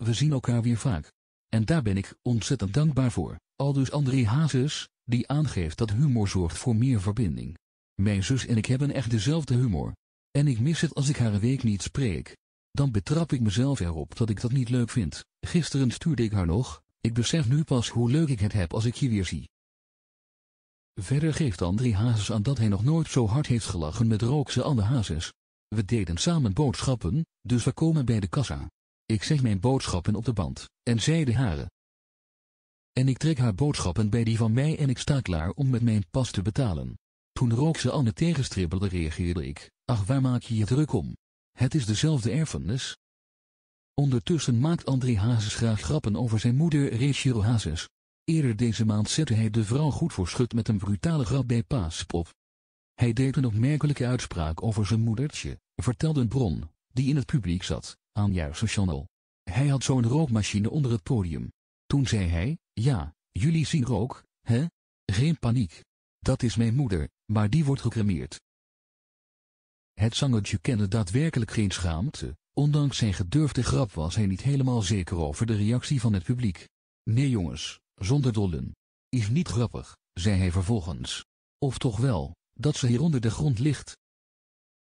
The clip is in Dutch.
we zien elkaar weer vaak. En daar ben ik ontzettend dankbaar voor, aldus André Hazes, die aangeeft dat humor zorgt voor meer verbinding. Mijn zus en ik hebben echt dezelfde humor. En ik mis het als ik haar een week niet spreek. Dan betrap ik mezelf erop dat ik dat niet leuk vind. Gisteren stuurde ik haar nog, ik besef nu pas hoe leuk ik het heb als ik je weer zie. Verder geeft André Hazes aan dat hij nog nooit zo hard heeft gelachen met rookse Anne Hazes. We deden samen boodschappen, dus we komen bij de kassa. Ik zeg mijn boodschappen op de band, en zij de hare. En ik trek haar boodschappen bij die van mij en ik sta klaar om met mijn pas te betalen. Toen rook ze aan tegenstribbelen. tegenstribbelde reageerde ik, ach waar maak je je druk om? Het is dezelfde erfenis. Ondertussen maakt André Hazes graag grappen over zijn moeder Rachel Hazes. Eerder deze maand zette hij de vrouw goed voor schut met een brutale grap bij Paaspop. Hij deed een opmerkelijke uitspraak over zijn moedertje, vertelde een bron, die in het publiek zat aan Channel. Hij had zo'n rookmachine onder het podium. Toen zei hij, ja, jullie zien rook, hè? Geen paniek. Dat is mijn moeder, maar die wordt gecremeerd. Het zangetje kende daadwerkelijk geen schaamte, ondanks zijn gedurfde grap was hij niet helemaal zeker over de reactie van het publiek. Nee jongens, zonder dollen. Is niet grappig, zei hij vervolgens. Of toch wel, dat ze hier onder de grond ligt.